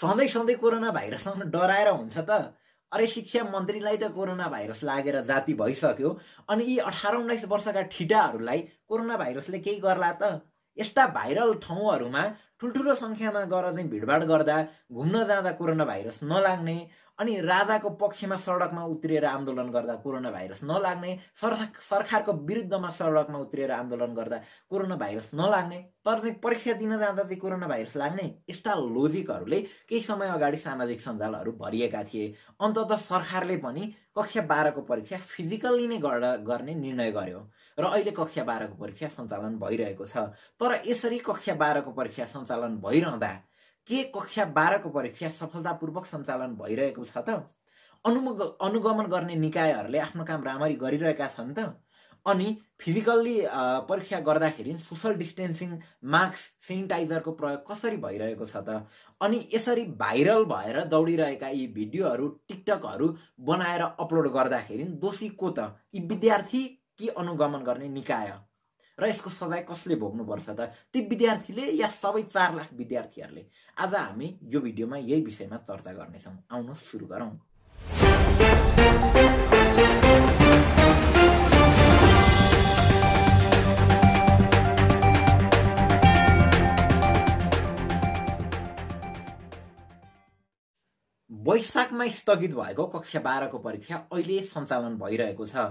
सधैँ सधैँ कोरोना भाइरससँग डराएर हुन्छ त अरे शिक्षा मन्त्रीलाई त कोरोना भाइरस लागेर जाति भइसक्यो अनि यी अठार उन्नाइस वर्षका ठिटाहरूलाई कोरोना भाइरसले केही गर्ला त यस्ता भाइरल ठाउँहरूमा ठुल्ठुलो सङ्ख्यामा गएर चाहिँ भिडभाड गर्दा घुम्न जाँदा कोरोना भाइरस नलाग्ने अनि राजाको पक्षमा सडकमा उत्रिएर आन्दोलन गर्दा कोरोना भाइरस नलाग्ने सरकारको विरुद्धमा सडकमा उत्रिएर आन्दोलन गर्दा कोरोना भाइरस नलाग्ने तर चाहिँ परीक्षा दिन जाँदा चाहिँ कोरोना भाइरस लाग्ने यस्ता लोजिकहरूले केही समय अगाडि सामाजिक सञ्जालहरू भरिएका थिए अन्तत सरकारले पनि कक्षा बाह्रको परीक्षा फिजिकल्ली नै गर्ने निर्णय गर्यो र अहिले कक्षा बाह्रको परीक्षा सञ्चालन भइरहेको छ तर यसरी कक्षा बाह्रको परीक्षा सञ्चालन भइरहँदा के कक्षा बाह्रको परीक्षा सफलतापूर्वक सञ्चालन भइरहेको छ त अनुम अनुगमन गर्ने निकायहरूले आफ्नो काम राम्ररी गरिरहेका छन् त अनि फिजिकल्ली परीक्षा गर्दाखेरि सोसल डिस्टेन्सिङ मास्क सेनिटाइजरको प्रयोग कसरी भइरहेको छ त अनि यसरी भाइरल भएर दौडिरहेका यी भिडियोहरू टिकटकहरू बनाएर अपलोड गर्दाखेरि दोषी को त यी विद्यार्थी कि अनुगमन गर्ने निकाय र यसको सजाय कसले भोग्नुपर्छ त ती विद्यार्थीले या सबै चार लाख विद्यार्थीहरूले आज हामी यो भिडियोमा यही विषयमा चर्चा गर्नेछौँ आउनु सुरु गरौँ वैशाखमा स्थगित भएको कक्षा बाह्रको परीक्षा अहिले सञ्चालन भइरहेको छ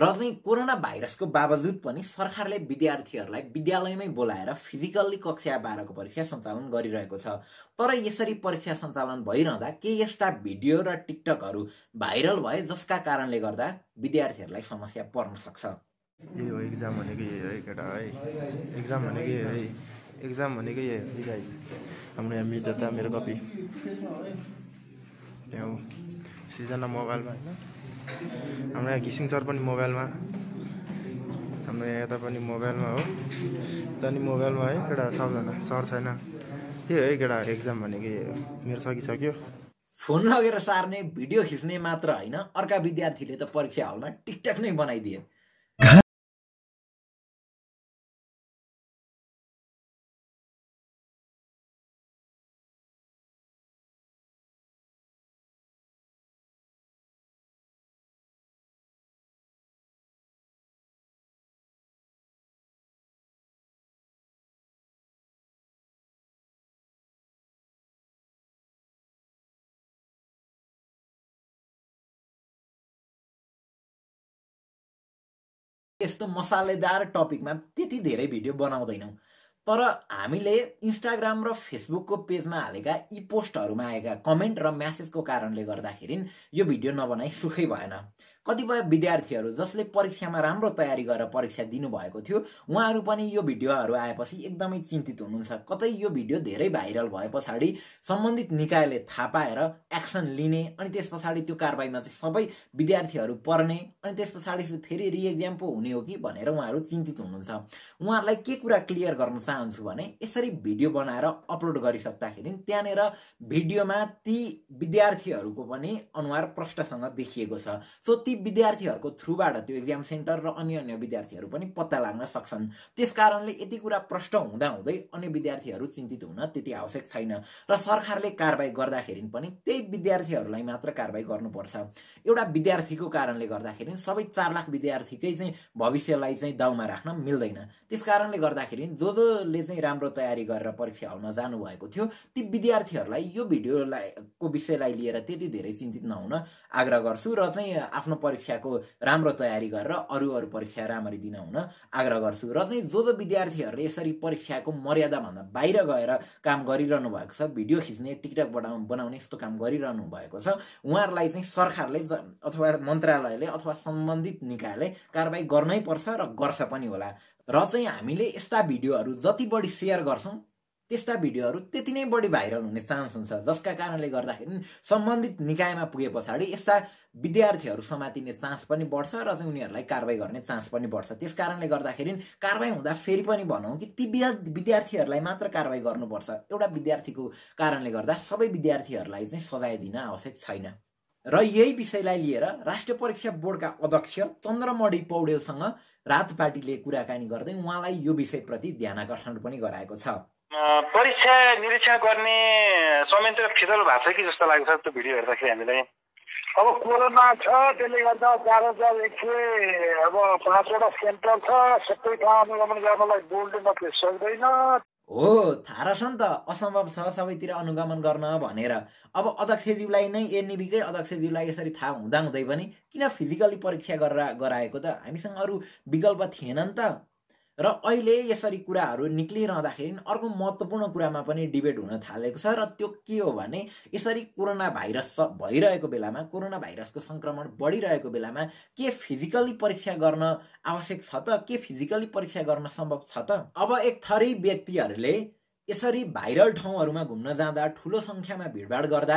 र चाहिँ कोरोना भाइरसको बावजुद पनि सरकारले विद्यार्थीहरूलाई विद्यालयमै बोलाएर फिजिकल्ली कक्षा बाह्रको परीक्षा सञ्चालन गरिरहेको छ तर यसरी परीक्षा सञ्चालन भइरहँदा के यस्ता भिडियो र टिकटकहरू भाइरल भए जसका कारणले गर्दा विद्यार्थीहरूलाई समस्या पर्न सक्छ ए हो भनेको यही हो केटा है भनेको यही भनेको यही हो हाम्रो यहाँ मिल्दा मेरो कपी त्यहाँ सिजना मोबाइलमा होइन हाम्रो यहाँ घिसिङ सर पनि मोबाइलमा हाम्रो यहाँ यता पनि मोबाइलमा हो नि मोबाइलमा है केटा सबजना सर छैन त्यही है केटा एक्जाम भनेको मेरो सकिसक्यो फोन लगेर सार्ने भिडियो खिच्ने मात्र होइन अर्का विद्यार्थीले त परीक्षा हलमा टिकटक नै बनाइदिए यस्तो मसालेदार टपिकमा त्यति धेरै भिडियो बनाउँदैनौँ तर हामीले इन्स्टाग्राम र फेसबुकको पेजमा हालेका यी पोस्टहरूमा आएका कमेन्ट र म्यासेजको कारणले गर्दाखेरि यो भिडियो नबनाइ सुखै भएन कतिपय विद्यार्थीहरू जसले परीक्षामा राम्रो तयारी गरेर परीक्षा दिनुभएको थियो उहाँहरू पनि यो भिडियोहरू आएपछि एकदमै चिन्तित हुनुहुन्छ कतै यो भिडियो धेरै भाइरल भए पछाडि सम्बन्धित निकायले थाहा पाएर एक्सन लिने अनि त्यस पछाडि त्यो कारवाहीमा चाहिँ सबै विद्यार्थीहरू पर्ने अनि त्यस पछाडि फेरि रिएक्जाम पो हुने हो कि भनेर उहाँहरू चिन्तित हुनुहुन्छ उहाँहरूलाई के कुरा क्लियर गर्न चाहन्छु भने यसरी भिडियो बनाएर अपलोड गरिसक्दाखेरि त्यहाँनिर भिडियोमा ती विद्यार्थीहरूको पनि अनुहार प्रष्टसँग देखिएको छ सो ती विद्यार्थीहरूको थ्रुबाट त्यो एक्जाम सेन्टर र अन्य अन्य विद्यार्थीहरू पनि पत्ता लाग्न सक्छन् त्यस कारणले यति कुरा प्रष्ट हुँदाहुँदै अन्य विद्यार्थीहरू चिन्तित हुन त्यति आवश्यक छैन र सरकारले कारवाही गर्दाखेरि पनि त्यही विद्यार्थीहरूलाई मात्र कारवाही गर्नुपर्छ एउटा विद्यार्थीको कारणले गर्दाखेरि सबै चार लाख विद्यार्थीकै चाहिँ भविष्यलाई चाहिँ दाउमा राख्न मिल्दैन त्यस कारणले गर्दाखेरि जो जोले चाहिँ राम्रो तयारी गरेर परीक्षा हलमा जानुभएको थियो ती विद्यार्थीहरूलाई यो भिडियोलाई को विषयलाई लिएर त्यति धेरै चिन्तित नहुन आग्रह गर्छु र चाहिँ आफ्नो परीक्षाको राम्रो तयारी गरेर अरू अरू परीक्षा राम्ररी दिन हुन आग्रह गर्छु र चाहिँ जो जो विद्यार्थीहरूले यसरी परीक्षाको मर्यादाभन्दा बाहिर गएर काम गरिरहनु भएको छ भिडियो खिच्ने टिकटक बनाउ बनाउने यस्तो काम गरिरहनु भएको छ उहाँहरूलाई चाहिँ सरकारले अथवा मन्त्रालयले अथवा सम्बन्धित निकायले कारवाही गर्नै पर्छ र गर्छ पनि होला र चाहिँ हामीले यस्ता भिडियोहरू जति बढी सेयर गर्छौँ त्यस्ता भिडियोहरू त्यति नै बढी भाइरल हुने चान्स हुन्छ जसका कारणले गर्दाखेरि सम्बन्धित निकायमा पुगे पछाडि यस्ता विद्यार्थीहरू समातिने चान्स पनि बढ्छ र चाहिँ उनीहरूलाई कारवाही गर्ने चान्स पनि बढ्छ त्यस कारणले गर्दाखेरि कारवाही हुँदा फेरि पनि भनौँ कि ती विद्या विद्यार्थीहरूलाई मात्र कारवाही गर्नुपर्छ एउटा विद्यार्थीको कारणले गर्दा सबै विद्यार्थीहरूलाई चाहिँ सजाय दिन आवश्यक छैन र यही विषयलाई लिएर राष्ट्रिय परीक्षा बोर्डका अध्यक्ष चन्द्रमणि पौडेलसँग रात पार्टीले कुराकानी गर्दै उहाँलाई यो विषयप्रति ध्यान आकर्षण पनि गराएको छ परीक्षा निरीक्षा गर्ने संयन्त्र फिदल भएको छ कि जस्तो लाग्छ त्यो भिडियो हेर्दाखेरि हामीलाई अब कोरोना छ त्यसले गर्दा चार हजार एक सय अब पाँचवटा सेन्टर छ सबै ठाउँ अनुगमन गर्नलाई बोल्डले मात्रै सक्दैन हो थाहा रहेछ नि त असम्भव छ सबैतिर अनुगमन गर्न भनेर अब अध्यक्षज्यूलाई नै एनइबीकै अध्यक्षज्यूलाई यसरी थाहा हुँदै पनि किन फिजिकली परीक्षा गरेर गराएको त हामीसँग अरू विकल्प थिएन नि त र अहिले यसरी कुराहरू निक्लिरहँदाखेरि अर्को महत्त्वपूर्ण कुरामा पनि डिबेट हुन थालेको छ र त्यो के हो भने यसरी कोरोना भाइरस भइरहेको बेलामा कोरोना भाइरसको सङ्क्रमण बढिरहेको बेलामा के फिजिकल्ली परीक्षा गर्न आवश्यक छ त के फिजिकल्ली परीक्षा गर्न सम्भव छ त अब एक थरी व्यक्तिहरूले यसरी भाइरल ठाउँहरूमा घुम्न जाँदा ठुलो सङ्ख्यामा भिडभाड गर्दा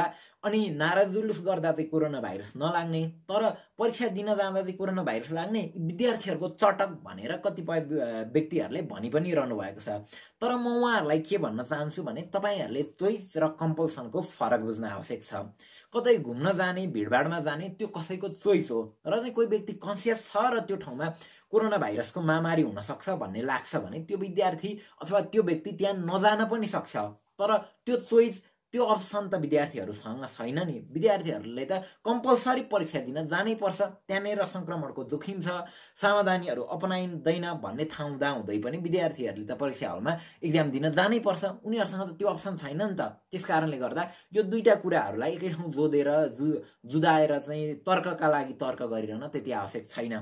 अनि नाराजुलुस गर्दा चाहिँ कोरोना भाइरस नलाग्ने तर परीक्षा दिन जाँदा चाहिँ कोरोना भाइरस लाग्ने विद्यार्थीहरूको चटक भनेर कतिपय व्यक्तिहरूले भनि पनि रहनु भएको छ तर म उहाँहरूलाई के भन्न चाहन्छु भने तपाईँहरूले चोइस र कम्पल्सनको फरक बुझ्न आवश्यक छ कतै घुम्न जाने भिडभाडमा जाने त्यो कसैको चोइस हो र चाहिँ कोही व्यक्ति कन्सियस छ र त्यो ठाउँमा कोरोना भाइरसको महामारी हुनसक्छ भन्ने लाग्छ भने त्यो विद्यार्थी अथवा त्यो व्यक्ति त्यहाँ नजान पनि सक्छ तर त्यो चोइस त्यो अप्सन त विद्यार्थीहरूसँग छैन नि विद्यार्थीहरूले त कम्पलसरी परीक्षा दिन जानै जानैपर्छ त्यहाँनिर सङ्क्रमणको जोखिम छ सावधानीहरू अपनाइँदैन भन्ने ठाउँ हुँदै पनि विद्यार्थीहरूले त परीक्षा हलमा इक्जाम दिन जानै पर्छ उनीहरूसँग त त्यो अप्सन छैन नि त त्यस कारणले गर्दा यो दुईवटा कुराहरूलाई एकै ठाउँ जोधेर जु जुदाएर चाहिँ तर्कका लागि तर्क गरिरहन त्यति आवश्यक छैन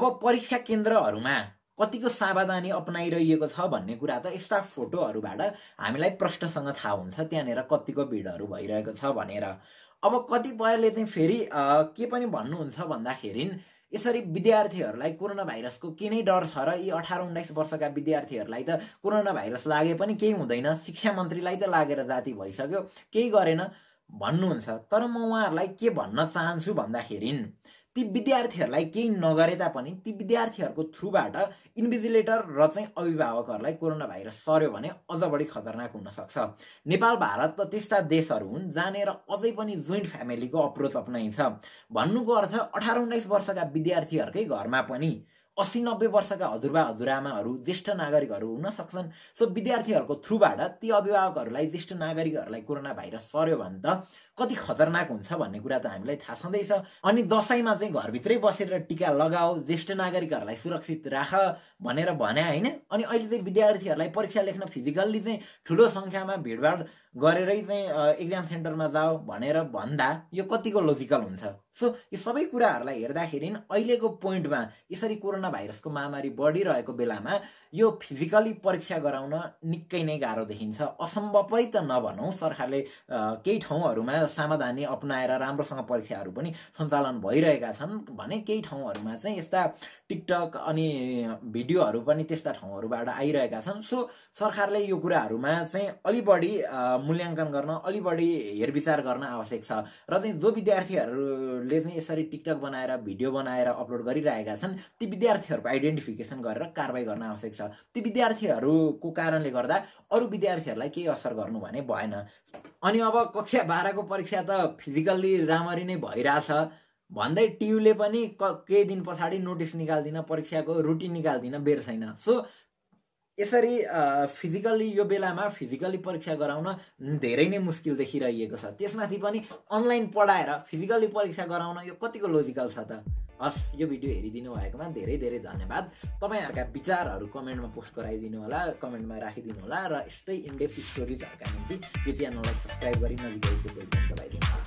अब परीक्षा केन्द्रहरूमा कतिको सावधानी अपनाइरहेको छ भन्ने कुरा त यस्ता फोटोहरूबाट हामीलाई प्रष्टसँग थाहा हुन्छ त्यहाँनिर कतिको भिडहरू भइरहेको छ भनेर अब कतिपयले चाहिँ फेरि के पनि भन्नुहुन्छ भन्दाखेरि यसरी विद्यार्थीहरूलाई कोरोना भाइरसको के नै डर छ र यी अठार उन्नाइस वर्षका विद्यार्थीहरूलाई त कोरोना भाइरस लागे पनि केही हुँदैन शिक्षा मन्त्रीलाई त लागेर जाति भइसक्यो केही गरेन भन्नुहुन्छ तर म उहाँहरूलाई के भन्न चाहन्छु भन्दाखेरि ती विद्यार्थीहरूलाई केही नगरे तापनि ती विद्यार्थीहरूको थ्रुबाट इन्भिजिलेटर र चाहिँ अभिभावकहरूलाई कोरोना भाइरस सर्यो भने अझ बढी खतरनाक हुनसक्छ नेपाल भारत त त्यस्ता देशहरू हुन् जहाँनिर अझै पनि जोइन्ट फ्यामिलीको अप्रोच अप्नाइन्छ भन्नुको अर्थ अठार उन्नाइस वर्षका विद्यार्थीहरूकै घरमा पनि अस्सी नब्बे वर्षका हजुरबा हजुरआमाहरू ज्येष्ठ नागरिकहरू हुन सक्छन् सो विद्यार्थीहरूको थ्रुबाट ती अभिभावकहरूलाई ज्येष्ठ नागरिकहरूलाई कोरोना भाइरस सर्यो भने त कति खतरनाक हुन्छ भन्ने कुरा त हामीलाई थाहा छँदैछ अनि दसैँमा चाहिँ घरभित्रै बसेर टिका लगाऊ ज्येष्ठ नागरिकहरूलाई सुरक्षित राख भनेर भने होइन अनि अहिले चाहिँ विद्यार्थीहरूलाई परीक्षा लेख्न फिजिकल्ली चाहिँ ठुलो सङ्ख्यामा भिडभाड गरेरै चाहिँ एक्जाम सेन्टरमा जाओ भनेर भन्दा यो कतिको लोजिकल हुन्छ सो यो सबै कुराहरूलाई हेर्दाखेरि अहिलेको पोइन्टमा यसरी कोरोना भाइरसको महामारी बढिरहेको बेलामा यो फिजिकली परीक्षा गराउन निकै नै गाह्रो देखिन्छ असम्भवै त नभनौँ सरकारले केही ठाउँहरूमा सावधानी अप्नाएर राम्रोसँग परीक्षाहरू पनि सञ्चालन भइरहेका छन् भने केही ठाउँहरूमा चाहिँ यस्ता टिकटक अनि भिडियोहरू पनि त्यस्ता ठाउँहरूबाट आइरहेका छन् सो सरकारले यो कुराहरूमा चाहिँ अलि बढी मूल्याङ्कन गर्न अलि बढी हेरविचार गर्न आवश्यक छ र चाहिँ जो विद्यार्थीहरूले चाहिँ यसरी टिकटक बनाएर भिडियो बनाएर अपलोड गरिरहेका छन् ती विद्यार्थीहरूको आइडेन्टिफिकेसन गरेर कारवाही गर्न आवश्यक छ ती विद्यार्थीहरूको कारणले गर्दा अरू विद्यार्थीहरूलाई केही असर गर्नु भने भएन अनि अब कक्षा बाह्रको परीक्षा त फिजिकल्ली राम्ररी नै भइरहेछ भन्दै टियुले पनि क केही दिन पछाडि नोटिस निकाल्दिनँ परीक्षाको रुटिन निकाल्दिनँ छैन सो यसरी फिजिकल्ली यो बेलामा फिजिकल्ली परीक्षा गराउन धेरै नै मुस्किल देखिरहेको छ त्यसमाथि पनि अनलाइन पढाएर फिजिकल्ली परीक्षा गराउन यो कतिको लोजिकल छ त हस् यो भिडियो हेरिदिनु भएकोमा धेरै धेरै धन्यवाद तपाईँहरूका विचारहरू कमेन्टमा पोस्ट गराइदिनु होला कमेन्टमा राखिदिनु होला र यस्तै इन्डेप्थ स्टोरिजहरूका निम्ति यो च्यानललाई सब्सक्राइब गरी नजिकै बेल दबाइदिनु होला